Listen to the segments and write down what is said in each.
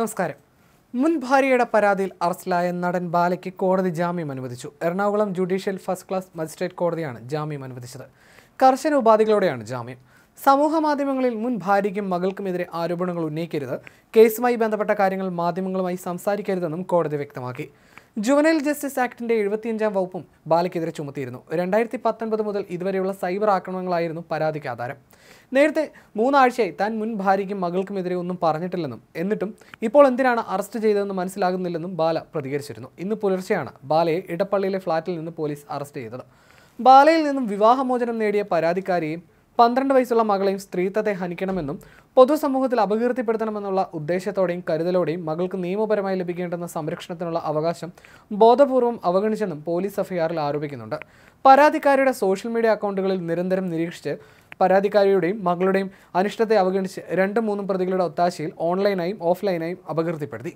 നമസ്കാരം മുൻ ഭാര്യയുടെ പരാതിയിൽ അറസ്റ്റിലായ നടൻ ബാലയ്ക്ക് കോടതി ജാമ്യം അനുവദിച്ചു Ernakulam judicial first class magistrate കോടതിയാണ് ജാമ്യം അനുവദിച്ചത് കർശന ഉപാധികളോടെയാണ് ജാമ്യം സമൂഹ മാധ്യമങ്ങളിൽ മുൻ ഭാര്യയ്ക്കും മകൾക്കുമെതിരെ ആരോപണങ്ങൾ ഉന്നയിക്കരുത് കേസുമായി ബന്ധപ്പെട്ട കാര്യങ്ങൾ മാധ്യമങ്ങളുമായി സംസാരിക്കരുതെന്നും കോടതി വ്യക്തമാക്കി ജുവനൈൽ ജസ്റ്റിസ് ആക്ടിന്റെ എഴുപത്തിയഞ്ചാം വകുപ്പും ബാലയ്ക്കെതിരെ ചുമത്തിയിരുന്നു രണ്ടായിരത്തി പത്തൊൻപത് മുതൽ ഇതുവരെയുള്ള സൈബർ ആക്രമണങ്ങളായിരുന്നു പരാതിക്ക് ആധാരം നേരത്തെ മൂന്നാഴ്ചയായി താൻ മുൻ ഭാര്യയ്ക്കും മകൾക്കുമെതിരെ ഒന്നും പറഞ്ഞിട്ടില്ലെന്നും എന്നിട്ടും ഇപ്പോൾ എന്തിനാണ് അറസ്റ്റ് ചെയ്തതെന്ന് മനസ്സിലാകുന്നില്ലെന്നും ബാല പ്രതികരിച്ചിരുന്നു ഇന്ന് പുലർച്ചെയാണ് ബാലയെ ഇടപ്പള്ളിയിലെ ഫ്ളാറ്റിൽ നിന്ന് പോലീസ് അറസ്റ്റ് ചെയ്തത് ബാലയിൽ നിന്നും വിവാഹമോചനം നേടിയ പരാതിക്കാരിയെയും പന്ത്രണ്ട് വയസ്സുള്ള മകളെയും സ്ത്രീത്വത്തെ ഹനിക്കണമെന്നും പൊതുസമൂഹത്തിൽ അപകീർത്തിപ്പെടുത്തണമെന്നുള്ള ഉദ്ദേശത്തോടെയും കരുതലോടെയും മകൾക്ക് നിയമപരമായി ലഭിക്കേണ്ടുന്ന സംരക്ഷണത്തിനുള്ള അവകാശം ബോധപൂർവം അവഗണിച്ചെന്നും പോലീസ് എഫ്ഐആറിൽ ആരോപിക്കുന്നുണ്ട് പരാതിക്കാരിയുടെ സോഷ്യൽ മീഡിയ അക്കൗണ്ടുകളിൽ നിരന്തരം നിരീക്ഷിച്ച് പരാതിക്കാരിയുടെയും മകളുടെയും അനിഷ്ടത്തെ അവഗണിച്ച് രണ്ടും മൂന്നും പ്രതികളുടെ ഒത്താശയിൽ ഓൺലൈനായും ഓഫ്ലൈനായും അപകീർത്തിപ്പെടുത്തി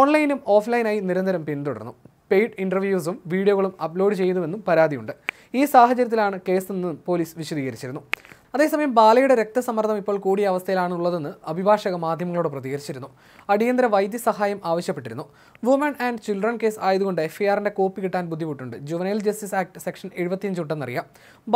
ഓൺലൈനും ഓഫ്ലൈനായി നിരന്തരം പിന്തുടർന്നു പെയ്ഡ് ഇൻ്റർവ്യൂസും വീഡിയോകളും അപ്ലോഡ് ചെയ്തുവെന്നും പരാതിയുണ്ട് ഈ സാഹചര്യത്തിലാണ് കേസ് പോലീസ് വിശദീകരിച്ചിരുന്നു അതേസമയം ബാലയുടെ രക്തസമ്മർദ്ദം ഇപ്പോൾ കൂടിയ അവസ്ഥയിലാണുള്ളതെന്ന് അഭിഭാഷക മാധ്യമങ്ങളോട് പ്രതികരിച്ചിരുന്നു അടിയന്തര വൈദ്യസഹായം ആവശ്യപ്പെട്ടിരുന്നു വുമൺ ആൻഡ് ചിൽഡ്രൻ കേസ് ആയതുകൊണ്ട് എഫ്ഐആറിന്റെ കോപ്പി കിട്ടാൻ ബുദ്ധിമുട്ടുണ്ട് ജുവനൈൽ ജസ്റ്റിസ് ആക്ട് സെക്ഷൻ എഴുപത്തിയഞ്ച് ഉണ്ടെന്നറിയാം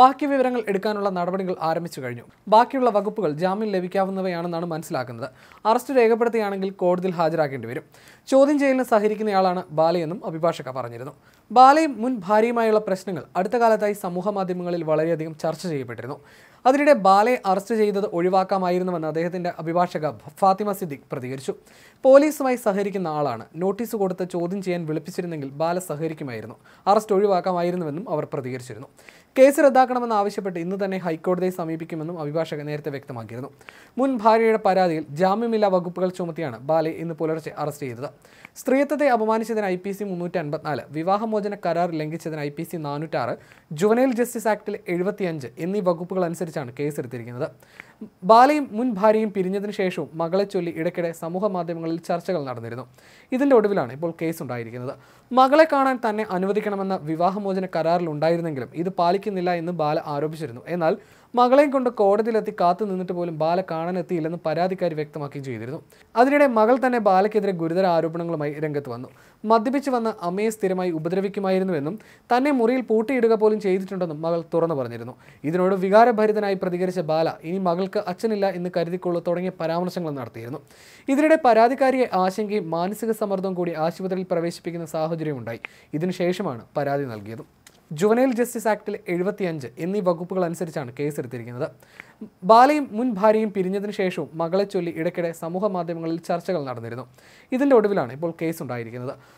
ബാക്കി വിവരങ്ങൾ എടുക്കാനുള്ള നടപടികൾ ആരംഭിച്ചു കഴിഞ്ഞു ബാക്കിയുള്ള വകുപ്പുകൾ ജാമ്യം ലഭിക്കാവുന്നവയാണെന്നാണ് മനസ്സിലാക്കുന്നത് അറസ്റ്റ് രേഖപ്പെടുത്തിയാണെങ്കിൽ കോടതിയിൽ ഹാജരാക്കേണ്ടി വരും ചോദ്യം ചെയ്യലിന് സഹകരിക്കുന്നയാളാണ് ബാലയെന്നും അഭിഭാഷക പറഞ്ഞിരുന്നു ബാലയും മുൻ ഭാര്യയുമായുള്ള പ്രശ്നങ്ങൾ അടുത്ത കാലത്തായി സമൂഹ മാധ്യമങ്ങളിൽ വളരെയധികം ചർച്ച ചെയ്യപ്പെട്ടിരുന്നു അതിനിടെ അതിനിടെ ബാലെ അറസ്റ്റ് ചെയ്തത് ഒഴിവാക്കാമായിരുന്നുവെന്ന് അദ്ദേഹത്തിന്റെ അഭിഭാഷക ഫാത്തിമ സിദ്ദിഖ് പ്രതികരിച്ചു പോലീസുമായി സഹകരിക്കുന്ന ആളാണ് നോട്ടീസ് കൊടുത്ത് ചോദ്യം ചെയ്യാൻ വിളിപ്പിച്ചിരുന്നെങ്കിൽ ബാല സഹകരിക്കുമായിരുന്നു അറസ്റ്റ് ഒഴിവാക്കാമായിരുന്നുവെന്നും അവർ പ്രതികരിച്ചിരുന്നു കേസ് റദ്ദാക്കണമെന്ന് ആവശ്യപ്പെട്ട് ഇന്ന് തന്നെ ഹൈക്കോടതിയെ സമീപിക്കുമെന്നും അഭിഭാഷകൻ നേരത്തെ വ്യക്തമാക്കിയിരുന്നു മുൻ ഭാര്യയുടെ പരാതിയിൽ ജാമ്യമില്ലാ വകുപ്പുകൾ ചുമത്തിയാണ് ബാലെ ഇന്ന് പുലർച്ചെ അറസ്റ്റ് ചെയ്തത് സ്ത്രീത്വത്തെ അപമാനിച്ചതിന് ഐ പി സി മുന്നൂറ്റി അൻപത്തിനാല് വിവാഹമോചന കരാർ ലംഘിച്ചതിന് ഐ പി സി നാനൂറ്റാറ് ജുവനൈൽ ജസ്റ്റിസ് ആക്ടിൽ എഴുപത്തിയഞ്ച് എന്നീ വകുപ്പുകൾ അനുസരിച്ചാണ് കേസ് എടുത്തിരിക്കുന്നത് ബാലയും മുൻ ഭാര്യയും പിരിഞ്ഞതിനു ശേഷവും മകളെ ചൊല്ലി ഇടയ്ക്കിടെ സമൂഹ മാധ്യമങ്ങളിൽ ചർച്ചകൾ നടന്നിരുന്നു ഇതിൻ്റെ ഒടുവിലാണ് ഇപ്പോൾ കേസ് ഉണ്ടായിരിക്കുന്നത് മകളെ കാണാൻ തന്നെ അനുവദിക്കണമെന്ന വിവാഹമോചന കരാറിൽ ഉണ്ടായിരുന്നെങ്കിലും ഇത് പാലിക്കുന്നില്ല എന്ന് ബാല ആരോപിച്ചിരുന്നു എന്നാൽ മകളെയും കൊണ്ട് കോടതിയിലെത്തി കാത്തു നിന്നിട്ട് പോലും ബാല കാണാനെത്തിയില്ലെന്ന് പരാതിക്കാരി വ്യക്തമാക്കുകയും ചെയ്തിരുന്നു അതിനിടെ മകൾ തന്നെ ബാലയ്ക്കെതിരെ ഗുരുതര ആരോപണങ്ങളുമായി രംഗത്ത് വന്നു മദ്യപിച്ച് വന്ന അമ്മയെ സ്ഥിരമായി ഉപദ്രവിക്കുമായിരുന്നുവെന്നും തന്നെ മുറിയിൽ പൂട്ടിയിടുക പോലും ചെയ്തിട്ടുണ്ടെന്നും മകൾ തുറന്നു പറഞ്ഞിരുന്നു ഇതിനോട് വികാരഭരിതനായി പ്രതികരിച്ച ബാല ഇനി മകൾ മകൾക്ക് അച്ഛനില്ല എന്ന് കരുതിക്കൊള്ളു തുടങ്ങിയ പരാമർശങ്ങൾ നടത്തിയിരുന്നു ഇതിനിടെ പരാതിക്കാരിയെ ആശങ്കയും മാനസിക സമ്മർദ്ദവും കൂടി ആശുപത്രിയിൽ പ്രവേശിപ്പിക്കുന്ന സാഹചര്യമുണ്ടായി ഇതിനുശേഷമാണ് പരാതി നൽകിയത് ജുവനൈൽ ജസ്റ്റിസ് ആക്ടിൽ എഴുപത്തിയഞ്ച് എന്നീ വകുപ്പുകൾ അനുസരിച്ചാണ് കേസെടുത്തിരിക്കുന്നത് ബാലയും മുൻ ഭാര്യയും പിരിഞ്ഞതിനു ശേഷവും മകളെ ചൊല്ലി ഇടയ്ക്കിടെ സമൂഹ മാധ്യമങ്ങളിൽ ചർച്ചകൾ നടന്നിരുന്നു ഇതിൻ്റെ ഒടുവിലാണ് ഇപ്പോൾ കേസ് ഉണ്ടായിരിക്കുന്നത്